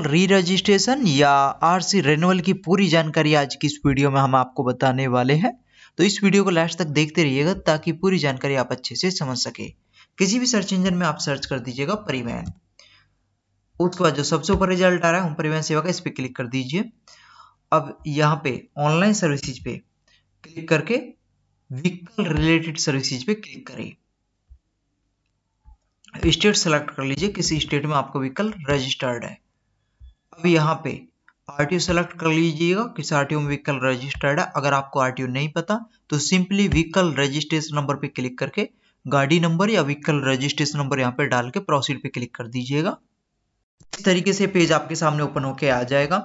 digital री registration या RC renewal की पूरी जानकारी आज की इस वीडियो में हम आपको बताने वाले हैं तो इस वीडियो को लास्ट तक देखते रहिएगा ताकि पूरी जानकारी आप अच्छे से समझ सके किसी भी सर्च इंजन में आप सर्च कर दीजिएगा परिवहन उसके बाद जो सबसे ऊपर रिजल्ट आ रहा है हम परिवहन सेवा का इस पर क्लिक कर दीजिए अब यहाँ पे ऑनलाइन सर्विसेज पे क्लिक करके व्हीकल रिलेटेड सर्विसेज पे क्लिक करें स्टेट सेलेक्ट कर लीजिए किसी स्टेट में आपको व्हीकल रजिस्टर्ड है अब यहाँ पे आर टी ओ सेलेक्ट कर लीजिएगा किस आर टी ओ में व्हीकल रजिस्टर्ड है अगर आपको आर टी ओ नहीं पता तो सिंपली व्हीकल रजिस्ट्रेशन नंबर पे क्लिक करके गाड़ी नंबर या व्हीकल रजिस्ट्रेशन नंबर यहाँ पे डाल के प्रोसीड पे क्लिक कर दीजिएगा इस तरीके से पेज आपके सामने ओपन होके आ जाएगा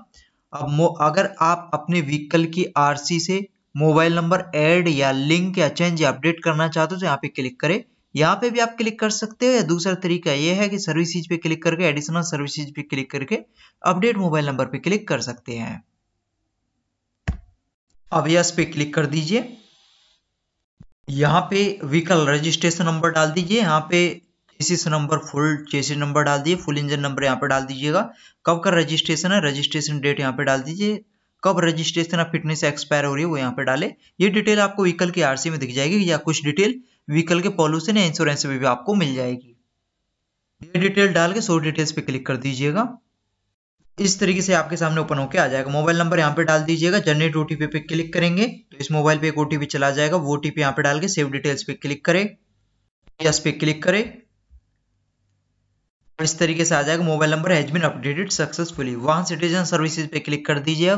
अब अगर आप अपने व्हीकल की सी से मोबाइल नंबर एड या लिंक या चेंज या अपडेट करना चाहते हो तो यहाँ पे क्लिक करें यहाँ पे भी आप क्लिक कर सकते हो या दूसरा तरीका ये है कि सर्विसेज पे क्लिक करके एडिशनल सर्विसेज पे क्लिक करके अपडेट मोबाइल नंबर पे क्लिक कर सकते हैं अब यस पे क्लिक कर दीजिए यहाँ पे व्हीकल रजिस्ट्रेशन नंबर डाल दीजिए यहाँ पे chassis number full chassis number डाल दीजिए फुल इंजन नंबर यहाँ पे डाल दीजिएगा कब का रजिस्ट्रेशन है रजिस्ट्रेशन डेट यहाँ पे डाल दीजिए कब रजिस्ट्रेशन ऑफ फिटनेस एक्सपायर हो रही है वो यहाँ पे डाले ये डिटेल आपको व्हीकल की आरसी में दिख जाएगी या कुछ डिटेल व्हीकल के पॉल्यूशन या इंश्योरेंस में भी आपको मिल जाएगी ये डिटेल डाल के सो डिटेल्स पे क्लिक कर दीजिएगा इस तरीके से आपके सामने ओपन होकर आ जाएगा मोबाइल नंबर यहाँ पे डाल दीजिएगा जनरेट ओटीपी पे क्लिक करेंगे तो इस मोबाइल पे एक ओटीपी चला जाएगा वो ओटीपी यहाँ पे डाल के सेव डिटेल्स पे क्लिक करें यस पे क्लिक करें इस तरीके से आ जाएगा mobile number has been updated successfully वहां सिटीजन सर्विसेज पे क्लिक कर दीजिए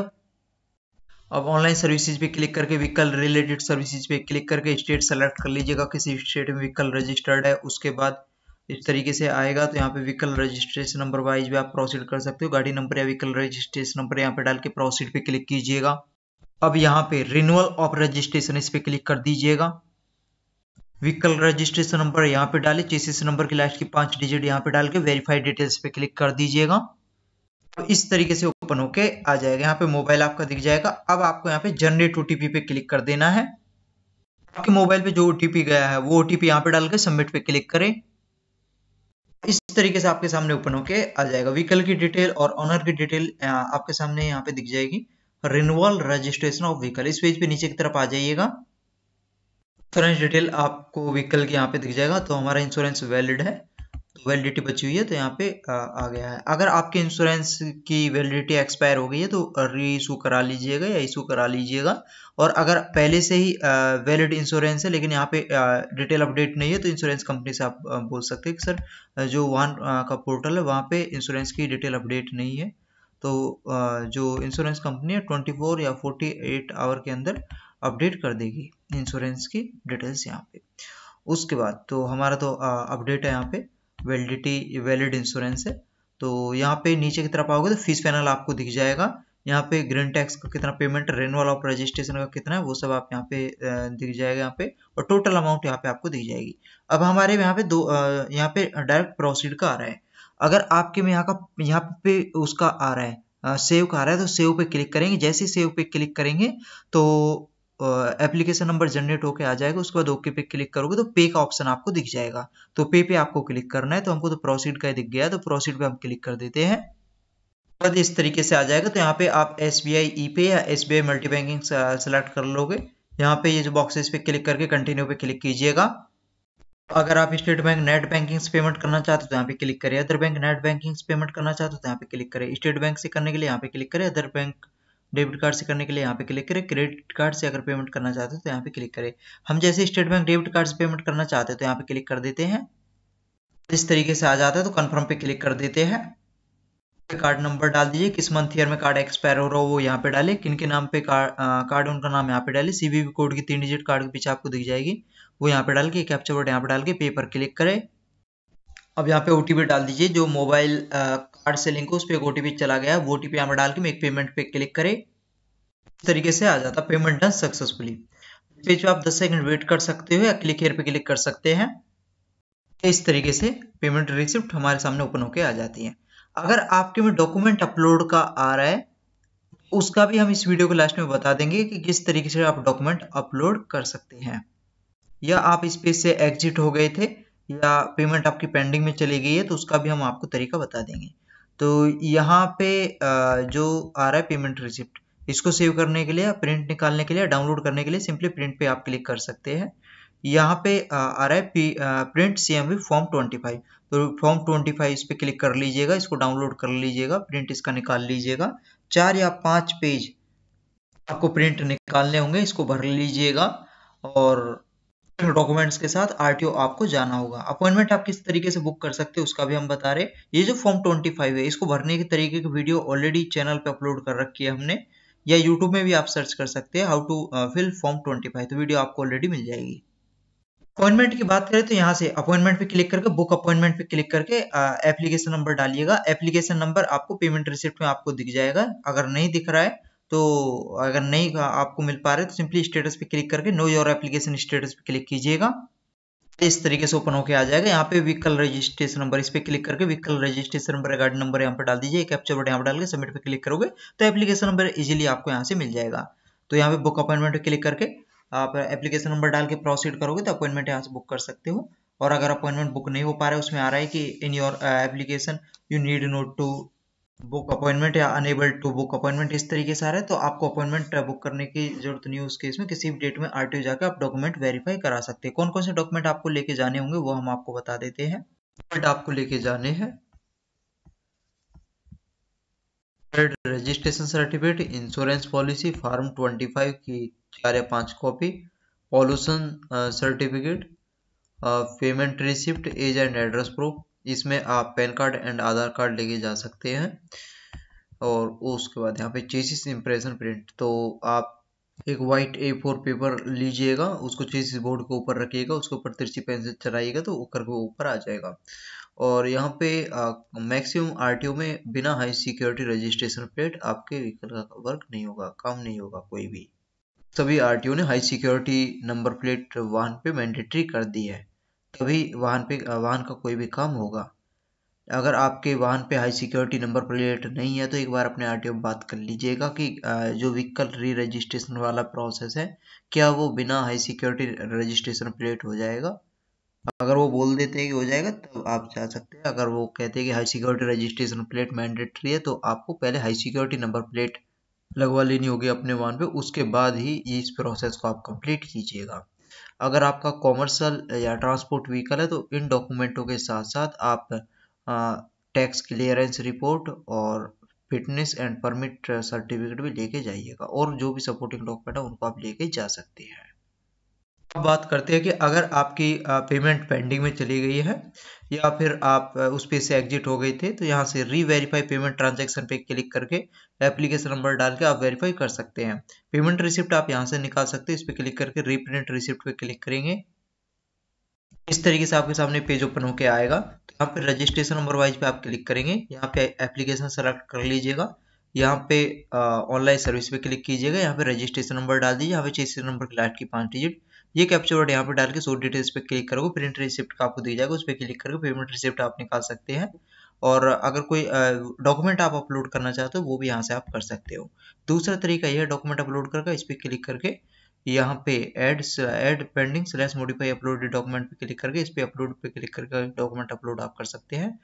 अब ऑनलाइन सर्विसेज पे क्लिक करके व्हीकल रिलेटेड सर्विसेज पे क्लिक करके स्टेट सेलेक्ट कर लीजिएगा किसी स्टेट में व्हीकल रजिस्टर्ड है उसके बाद इस तरीके से आएगा तो यहाँ पे व्हीकल रजिस्ट्रेशन नंबर वाइज भी आप प्रोसीड कर सकते हो गाड़ी नंबर या व्हीकल रजिस्ट्रेशन नंबर यहाँ पे डाल के प्रोसीड पे क्लिक कीजिएगा अब यहाँ पे रिन्यूअल ऑफ रजिस्ट्रेशन इस पे क्लिक कर दीजिएगा व्हीकल रजिस्ट्रेशन नंबर यहाँ पे डाले चेसिस नंबर की लास्ट की पांच डिजिट यहाँ पे डाल के वेरीफाइड डिटेल्स पे क्लिक कर दीजिएगा तो इस तरीके से ओपन होके आ जाएगा यहाँ पे मोबाइल आपका दिख जाएगा अब आपको यहाँ पे जनरेट ओटीपी पे क्लिक कर देना है आपके मोबाइल पे जो ओटीपी गया है वो ओटीपी यहाँ पे डालकर सबमिट पे क्लिक करें इस तरीके से आपके सामने ओपन होके आ जाएगा व्हीकल की डिटेल और ऑनर की डिटेल आपके सामने यहाँ पे दिख जाएगी रिन्यूअल रजिस्ट्रेशन ऑफ व्हीकल इस पेज पे नीचे की तरफ आ जाइएगा इंश्योरेंस डिटेल आपको व्हीकल के यहाँ पे दिख जाएगा तो हमारा इंश्योरेंस वैलिड है तो वैलिडिटी बची हुई है तो यहाँ पे आ, आ गया है अगर आपके इंश्योरेंस की वैलिडिटी एक्सपायर हो गई है तो री इशू करा लीजिएगा या इशू करा लीजिएगा और अगर पहले से ही वैलिड इंश्योरेंस है लेकिन यहाँ पे डिटेल अपडेट नहीं है तो इंश्योरेंस कंपनी से आप बोल सकते हैं कि सर जो वाहन का पोर्टल है वहाँ पे इंश्योरेंस की डिटेल अपडेट नहीं है तो आ, जो इंश्योरेंस कंपनी है ट्वेंटी फोर या फोर्टी एट आवर के अंदर अपडेट कर देगी इंश्योरेंस की डिटेल्स यहाँ पे उसके बाद तो हमारा तो अपडेट है यहाँ पे वैलिडिटी वैलिड इंश्योरेंस है तो यहाँ पे नीचे की तरफ आओगे तो फीस पैनल आपको दिख जाएगा यहाँ पे ग्रीन टैक्स का कितना पेमेंट रेनवल ऑफ रजिस्ट्रेशन का कितना है वो सब आप यहाँ पे दिख जाएगा यहाँ पे और टोटल अमाउंट यहाँ पे आपको दिख जाएगी अब हमारे यहाँ पे दो यहाँ पे डायरेक्ट प्रोसीड का आ रहा है अगर आपके में यहाँ का यहाँ पे उसका आ रहा है सेव का आ रहा है तो सेव पे क्लिक करेंगे जैसे सेव पे क्लिक करेंगे तो एप्लीकेशन नंबर जनरेट होकर आ जाएगा उसके बाद ओके पे क्लिक करोगे तो पे का ऑप्शन आपको दिख जाएगा तो पे पे आपको क्लिक करना है तो हमको तो प्रोसीड का दिख गया तो प्रोसीड पे हम क्लिक कर देते हैं बाद इस तरीके से आ जाएगा तो यहाँ पे आप एस बी आई ई पे या S B I multi banking select कर लोगे यहाँ पे ये जो बॉक्सेस पे क्लिक करके कंटिन्यू पे क्लिक कीजिएगा अगर आप स्टेट बैंक नेट बैंकिंग से पेमेंट करना चाहते हो तो यहाँ पे क्लिक करें अदर बैंक नेट बैंकिंग से पेमेंट करना चाहते हो तो यहाँ पे क्लिक करें स्टेट बैंक से करने के लिए यहाँ पे क्लिक करें अदर बैंक डेबिट कार्ड से करने के लिए यहाँ पे क्लिक करें क्रेडिट कार्ड से अगर पेमेंट करना चाहते हैं तो यहाँ पे क्लिक करें हम जैसे स्टेट बैंक डेबिट कार्ड से पेमेंट करना चाहते हैं तो यहाँ पे क्लिक कर देते हैं इस तरीके से आ जाता है तो कन्फर्म पे क्लिक कर देते हैं कार्ड नंबर डाल दीजिए किस मंथ ईयर में कार्ड एक्सपायर हो रहा हो वो यहाँ पे डाले किन के नाम पे कार्ड कार्ड उनका नाम यहाँ पे डाले सीबीबी कोड की तीन डिजिट कार्ड के पीछे आपको दिख जाएगी वो यहाँ पे डाल के कैप्चर वर्ड यहाँ पे डाल के पेपर क्लिक करें अब यहाँ पे ओ डाल दीजिए जो मोबाइल कार्ड से लिंक हो उस पर एक ओ चला गया वो टी यहाँ डाल के एक पेमेंट पे क्लिक करे इस तरीके से आ जाता पेमेंट डन सक्सेसफुली पेज पे आप 10 सेकंड वेट कर सकते हो या क्लिक हेयर पे क्लिक कर सकते हैं इस तरीके से पेमेंट रिसिप्ट हमारे सामने ओपन होके आ जाती है अगर आपके में डॉक्यूमेंट अपलोड का आ रहा है उसका भी हम इस वीडियो के लास्ट में बता देंगे कि किस तरीके से आप डॉक्यूमेंट अपलोड कर सकते हैं या आप इस पेज से एग्जिट हो गए थे या पेमेंट आपकी पेंडिंग में चली गई है तो उसका भी हम आपको तरीका बता देंगे तो यहाँ पे जो आ रहा है पेमेंट रिसिप्ट इसको सेव करने के लिए प्रिंट निकालने के लिए डाउनलोड करने के लिए सिंपली प्रिंट पे आप क्लिक कर सकते हैं यहाँ पे आ रहा है print C M form twenty five तो फॉर्म ट्वेंटी फाइव इस पर क्लिक कर लीजिएगा इसको डाउनलोड कर लीजिएगा प्रिंट इसका निकाल लीजिएगा चार या पाँच पेज आपको प्रिंट निकालने होंगे इसको भर लीजिएगा और डॉक्यूमेंट्स के साथ आरटीओ आपको जाना होगा अपॉइंटमेंट आप किस तरीके से बुक कर सकते हैं उसका भी हम बता रहे ये जो फॉर्म 25 है इसको भरने के तरीके की वीडियो ऑलरेडी चैनल पे अपलोड कर रखी है हमने या यूट्यूब में भी आप सर्च कर सकते हैं how to fill form twenty तो वीडियो आपको ऑलरेडी मिल जाएगी अपॉइंटमेंट की बात करें तो यहाँ से अपॉइंटमेंट पे क्लिक करके बुक अपॉइंटमेंट पे क्लिक करके एप्लीकेशन uh, नंबर डालिएगा एप्लीकेशन नंबर आपको पेमेंट रिसिप्ट में आपको दिख जाएगा अगर नहीं दिख रहा है तो अगर नहीं आपको मिल पा रहे तो सिंपली स्टेटस पे क्लिक करके नो योर एप्लीकेशन स्टेटस पे क्लिक कीजिएगा इस तरीके से ओपन होकर आ जाएगा यहाँ पे व्हीकल रजिस्ट्रेशन नंबर इस पर क्लिक करके व्हीकल रजिस्ट्रेशन नंबर गार्ड नंबर यहाँ पर डाल दीजिए कैप्चर बटन यहाँ पर डाल के सबमिट पर क्लिक करोगे तो एप्लीकेशन नंबर इजिली आपको यहाँ से मिल जाएगा तो यहाँ पे बुक अपॉइंटमेंट पर क्लिक करके आप एप्लीकेशन नंबर डाल के प्रोसीड करोगे तो अपॉइंटमेंट यहाँ से बुक कर सकते हो और अगर अपॉइंटमेंट बुक नहीं हो पा रहा है उसमें आ रहा है कि in your application you need not to book appointment या अनेबल टू बुक अपॉइंटमेंट इस तरीके से आ रहा है तो आपको अपॉइंटमेंट बुक करने की जरूरत नहीं है उस केस में किसी भी डेट में आर टी जाकर आप डॉक्यूमेंट वेरीफाई करा सकते हैं कौन कौन से डॉक्यूमेंट आपको लेके जाने होंगे वो हम आपको बता देते हैं डॉक्यूमेंट आपको लेके जाने हैं registration certificate insurance policy form twenty five की चार या पांच copy pollution certificate payment receipt age and address proof इसमें आप PAN card and Aadhaar card लेके जा सकते हैं और उसके बाद यहाँ पे चेसिस इम्प्रेशन प्रिंट तो आप एक वाइट ए फोर पेपर लीजिएगा उसको चेसिस बोर्ड के ऊपर रखिएगा उसके ऊपर तिरछी पेन से चलाइएगा तो ऊपर वो ऊपर आ जाएगा और यहाँ पे मैक्सिमम ओ में बिना हाई सिक्योरिटी रजिस्ट्रेशन प्लेट आपके व्हीकल का वर्क नहीं होगा काम नहीं होगा कोई भी सभी ओ ने हाई सिक्योरिटी नंबर प्लेट वाहन पे मैंडेटरी कर दी है तभी वाहन पे वाहन का कोई भी काम होगा अगर आपके वाहन पे हाई सिक्योरिटी नंबर प्लेट नहीं है तो एक बार अपने आर में बात कर लीजिएगा कि जो व्हीकल री रजिस्ट्रेशन वाला प्रोसेस है क्या वो बिना हाई सिक्योरिटी रजिस्ट्रेशन प्लेट हो जाएगा अगर वो बोल देते हैं कि हो जाएगा तो आप जा सकते हैं अगर वो कहते हैं कि high security registration plate mandatory है तो आपको पहले हाई सिक्योरिटी नंबर प्लेट लगवा लेनी होगी अपने वाहन पे उसके बाद ही इस प्रोसेस को आप कंप्लीट कीजिएगा अगर आपका कॉमर्शल या ट्रांसपोर्ट व्हीकल है तो इन डॉक्यूमेंटों के साथ साथ आप टैक्स क्लियरेंस रिपोर्ट और फिटनेस एंड परमिट सर्टिफिकेट भी लेके जाइएगा और जो भी सपोर्टिंग डॉक्यूमेंट है उनको आप लेके जा सकते हैं अब बात करते हैं कि अगर आपकी पेमेंट पेंडिंग में चली गई है या फिर आप उस पे से एग्जिट हो गए थे तो यहाँ से री वेरीफाई पेमेंट ट्रांजेक्शन पे क्लिक करके एप्लीकेशन नंबर डाल के आप वेरीफाई कर सकते हैं पेमेंट रिसिप्ट आप यहाँ से निकाल सकते हैं इस पर क्लिक करके रीप्रिंट रिसिप्ट पे क्लिक करेंगे इस तरीके से आपके सामने पेज ओपन होके आएगा तो यहाँ पर रजिस्ट्रेशन नंबर वाइज पे आप क्लिक करेंगे यहाँ पे एप्लीकेशन सेलेक्ट कर लीजिएगा यहाँ पे ऑनलाइन सर्विस पे क्लिक कीजिएगा यहाँ पे रजिस्ट्रेशन नंबर डाल दीजिए यहाँ पे रजिस्ट्रेशन नंबर की लास्ट की पांच डिजिट ये कैप्चर वर्ड यहाँ पर डाल के सो डिटेल्स पे क्लिक करोगे प्रिंट रिसिप्ट का आपको दी जाएगा उस पर क्लिक करके पेमेंट रिसिप्ट आप निकाल सकते हैं और अगर कोई डॉक्यूमेंट आप अपलोड करना चाहते हो वो भी यहाँ से आप कर सकते हो दूसरा तरीका यह डॉक्यूमेंट अपलोड करके इस पर क्लिक करके यहाँ पे add add pending slash modify upload document पे क्लिक करके इस पर अपलोड पे क्लिक करके डॉक्यूमेंट अपलोड आप कर सकते हैं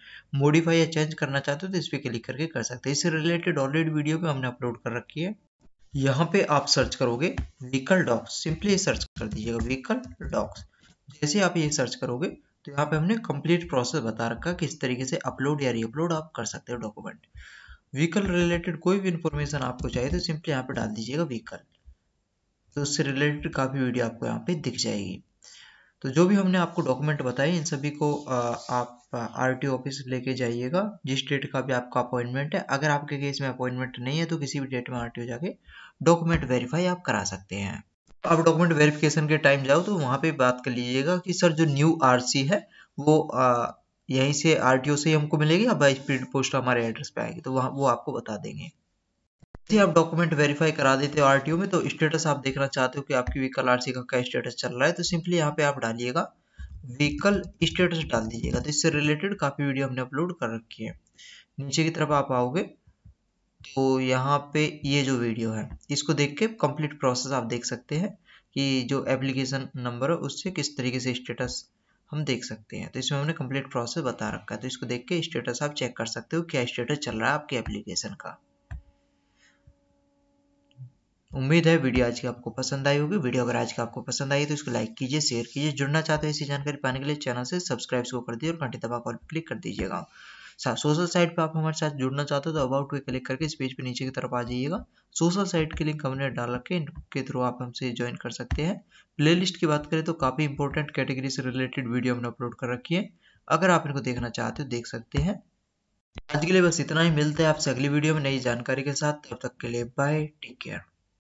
मॉडिफाई या चेंज करना चाहते हो तो इस पर क्लिक करके कर सकते हैं इससे रिलेटेड ऑलरेडी वीडियो पे हमने अपलोड कर रखी है यहाँ पे आप सर्च करोगे व्हीकल डॉक्स सिंपली सर्च कर दीजिएगा व्हीकल डॉक्स जैसे आप ये सर्च करोगे तो यहाँ पे हमने कंप्लीट प्रोसेस बता रखा किस तरीके से अपलोड या रीअपलोड आप कर सकते हो डॉक्यूमेंट व्हीकल रिलेटेड कोई भी इन्फॉर्मेशन आपको चाहिए तो सिंपली यहाँ पे डाल दीजिएगा व्हीकल तो उससे रिलेटेड काफ़ी वीडियो आपको यहाँ पे दिख जाएगी तो जो भी हमने आपको डॉक्यूमेंट बताए इन सभी को आप आरटीओ ऑफिस लेके जाइएगा जिस डेट का भी आपका अपॉइंटमेंट है अगर आपके केस में अपॉइंटमेंट नहीं है तो किसी भी डेट में आर जाके डॉक्यूमेंट वेरीफाई आप करा सकते हैं आप डॉक्यूमेंट वेरिफिकेशन के टाइम जाओ तो वहाँ पे बात कर लीजिएगा कि सर जो न्यू आर है वो आ, यहीं से आर से ही हमको मिलेगी या बाई स्पीड पोस्ट हमारे एड्रेस पे आएगी तो वहाँ वो आपको बता देंगे जैसे आप डॉक्यूमेंट वेरीफाई करा देते हो आर में तो स्टेटस आप देखना चाहते हो कि आपकी व्हीकल आर का क्या स्टेटस चल रहा है तो सिंपली यहाँ पे आप डालिएगा व्हीकल स्टेटस डाल दीजिएगा तो इससे रिलेटेड काफी वीडियो हमने अपलोड कर रखी है नीचे की तरफ आप आओगे तो यहाँ पे ये जो वीडियो है इसको देख के कम्प्लीट प्रोसेस आप देख सकते हैं कि जो एप्लीकेशन नंबर है उससे किस तरीके से स्टेटस हम देख सकते हैं तो इसमें हमने कम्प्लीट प्रोसेस बता रखा है तो इसको देख के स्टेटस आप चेक कर सकते हो क्या स्टेटस चल रहा है आपके एप्लीकेशन का उम्मीद है वीडियो आज की आपको पसंद आई होगी वीडियो अगर आज की आपको पसंद आई तो इसको लाइक कीजिए शेयर कीजिए जुड़ना चाहते हो ऐसी जानकारी पाने के लिए चैनल से सब्सक्राइब कर दीजिए और घंटे दबा कॉल क्लिक कर दीजिएगा सोशल साइट पर आप हमारे साथ जुड़ना चाहते हो तो अबाउट पे क्लिक करके इस पेज पे नीचे की तरफ आ जाइएगा सोशल साइट के लिंक हमने डाल रखे इनके थ्रू आप हमसे ज्वाइन कर सकते हैं प्लेलिस्ट की बात करें तो काफ़ी इंपॉर्टेंट कैटेगरी से रिलेटेड वीडियो हमने अपलोड कर रखी है अगर आप इनको देखना चाहते हो देख सकते हैं आज के लिए बस इतना ही मिलते हैं आपसे अगली वीडियो में नई जानकारी के साथ तब तक के लिए बाय टेक केयर